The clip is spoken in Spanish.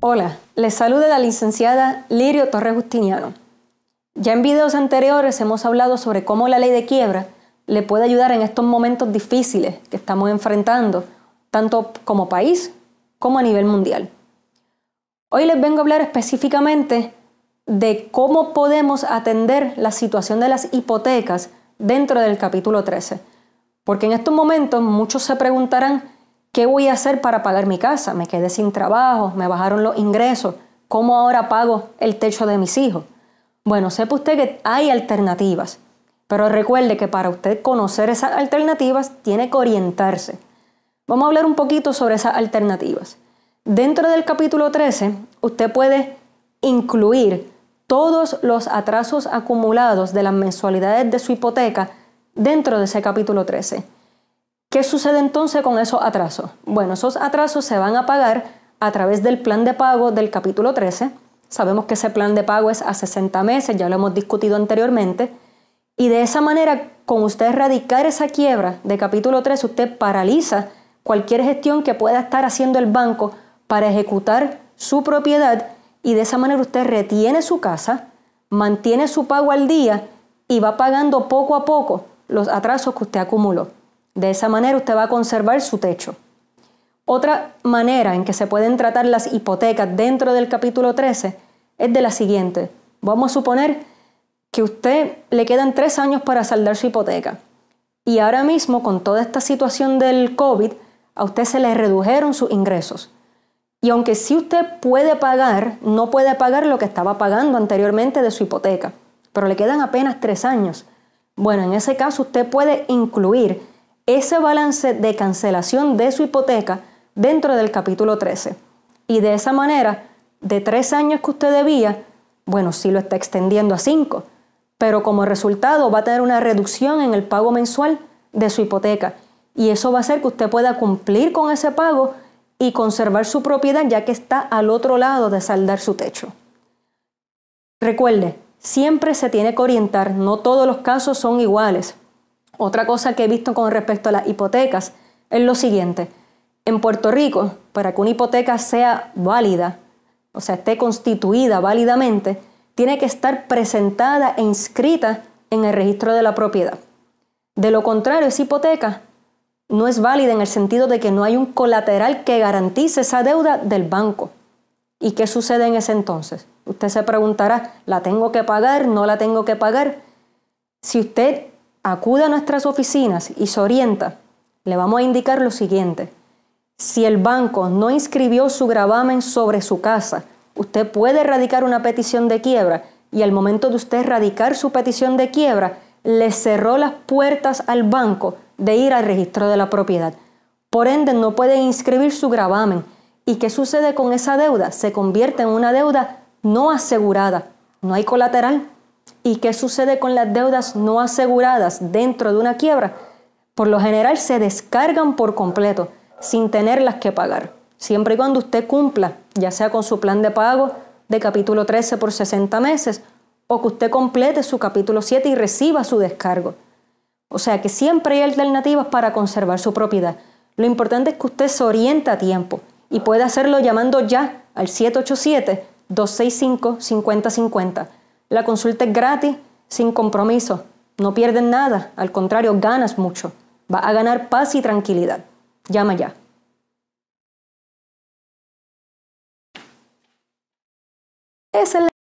Hola, les saluda la licenciada Lirio Torres Justiniano. Ya en videos anteriores hemos hablado sobre cómo la ley de quiebra le puede ayudar en estos momentos difíciles que estamos enfrentando, tanto como país como a nivel mundial. Hoy les vengo a hablar específicamente de cómo podemos atender la situación de las hipotecas dentro del capítulo 13, porque en estos momentos muchos se preguntarán ¿Qué voy a hacer para pagar mi casa? Me quedé sin trabajo, me bajaron los ingresos. ¿Cómo ahora pago el techo de mis hijos? Bueno, sepa usted que hay alternativas, pero recuerde que para usted conocer esas alternativas tiene que orientarse. Vamos a hablar un poquito sobre esas alternativas. Dentro del capítulo 13, usted puede incluir todos los atrasos acumulados de las mensualidades de su hipoteca dentro de ese capítulo 13. ¿Qué sucede entonces con esos atrasos? Bueno, esos atrasos se van a pagar a través del plan de pago del capítulo 13. Sabemos que ese plan de pago es a 60 meses, ya lo hemos discutido anteriormente. Y de esa manera, con usted erradicar esa quiebra de capítulo 13, usted paraliza cualquier gestión que pueda estar haciendo el banco para ejecutar su propiedad y de esa manera usted retiene su casa, mantiene su pago al día y va pagando poco a poco los atrasos que usted acumuló. De esa manera usted va a conservar su techo. Otra manera en que se pueden tratar las hipotecas dentro del capítulo 13 es de la siguiente. Vamos a suponer que usted le quedan tres años para saldar su hipoteca. Y ahora mismo, con toda esta situación del COVID, a usted se le redujeron sus ingresos. Y aunque sí usted puede pagar, no puede pagar lo que estaba pagando anteriormente de su hipoteca, pero le quedan apenas tres años. Bueno, en ese caso usted puede incluir ese balance de cancelación de su hipoteca dentro del capítulo 13. Y de esa manera, de tres años que usted debía, bueno, sí lo está extendiendo a cinco, pero como resultado va a tener una reducción en el pago mensual de su hipoteca. Y eso va a hacer que usted pueda cumplir con ese pago y conservar su propiedad ya que está al otro lado de saldar su techo. Recuerde, siempre se tiene que orientar, no todos los casos son iguales. Otra cosa que he visto con respecto a las hipotecas es lo siguiente. En Puerto Rico, para que una hipoteca sea válida, o sea, esté constituida válidamente, tiene que estar presentada e inscrita en el registro de la propiedad. De lo contrario, esa hipoteca no es válida en el sentido de que no hay un colateral que garantice esa deuda del banco. ¿Y qué sucede en ese entonces? Usted se preguntará, ¿la tengo que pagar? ¿No la tengo que pagar? Si usted acude a nuestras oficinas y se orienta, le vamos a indicar lo siguiente. Si el banco no inscribió su gravamen sobre su casa, usted puede erradicar una petición de quiebra y al momento de usted erradicar su petición de quiebra, le cerró las puertas al banco de ir al registro de la propiedad. Por ende, no puede inscribir su gravamen. ¿Y qué sucede con esa deuda? Se convierte en una deuda no asegurada. No hay colateral, ¿Y qué sucede con las deudas no aseguradas dentro de una quiebra? Por lo general se descargan por completo, sin tenerlas que pagar, siempre y cuando usted cumpla, ya sea con su plan de pago de capítulo 13 por 60 meses, o que usted complete su capítulo 7 y reciba su descargo. O sea que siempre hay alternativas para conservar su propiedad. Lo importante es que usted se oriente a tiempo y puede hacerlo llamando ya al 787-265-5050. La consulta es gratis, sin compromiso. No pierdes nada, al contrario, ganas mucho. Va a ganar paz y tranquilidad. Llama ya.